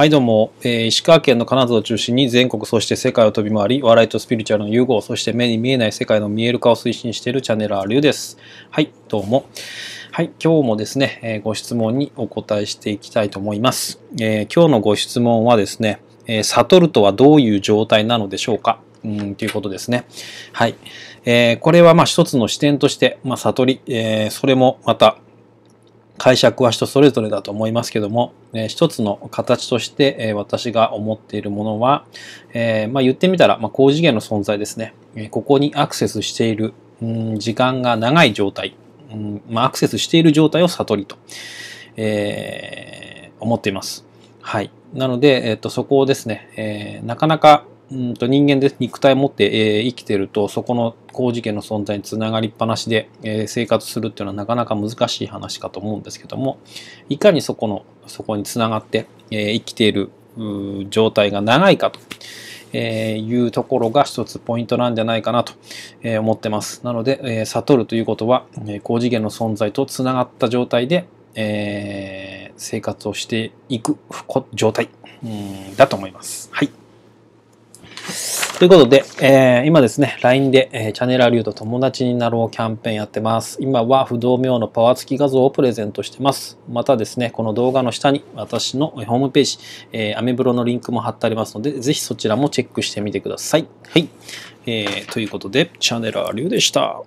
はいどうも、えー、石川県の金沢を中心に全国そして世界を飛び回り笑いとスピリチュアルの融合そして目に見えない世界の見える化を推進しているチャンネル RU ですはいどうもはい今日もですね、えー、ご質問にお答えしていきたいと思います、えー、今日のご質問はですね、え悟るとはどういう状態なのでしょうかうんということですね。はい。えー、これはまあ一つの視点として、まあ、悟り、えー、それもまた、解釈は人それぞれだと思いますけども、えー、一つの形として、えー、私が思っているものは、えー、まあ、言ってみたら、まあ、高次元の存在ですね、えここにアクセスしている、うん、時間が長い状態、うんまあ、アクセスしている状態を悟りと、え思っています。はい。なので、えっと、そこをですね、えなかなかうんと人間で肉体を持って、えー、生きてるとそこの工事元の存在につながりっぱなしで、えー、生活するっていうのはなかなか難しい話かと思うんですけどもいかにそこのそこにつながって、えー、生きている状態が長いかと。えいうところが一つポイントなんじゃないかなと、え思ってます。なので、え悟るということは、え高次元の存在とつながった状態で、え生活をしていく状態、うん、だと思います。はい。ということで、えー、今ですね、LINE で、えー、チャネラ流と友達になろうキャンペーンやってます。今は不動明のパワー付き画像をプレゼントしてます。またですね、この動画の下に私のホームページ、えー、アメブロのリンクも貼ってありますので、ぜひそちらもチェックしてみてください。はい。えー、ということで、チャネラ流でした。